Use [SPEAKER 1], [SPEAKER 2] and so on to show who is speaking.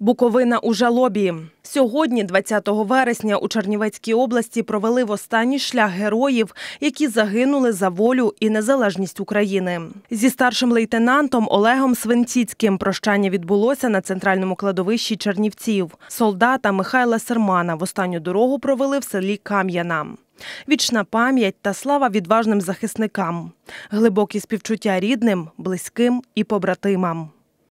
[SPEAKER 1] Буковина у жалобі сьогодні, 20 вересня, у Чернівецькій області провели в останній шлях героїв, які загинули за волю і незалежність України. Зі старшим лейтенантом Олегом Свинціцьким прощання відбулося на центральному кладовищі Чернівців. Солдата Михайла Сермана в останню дорогу провели в селі Кам'яна. Вічна пам'ять та слава відважним захисникам, глибокі співчуття рідним, близьким і побратимам.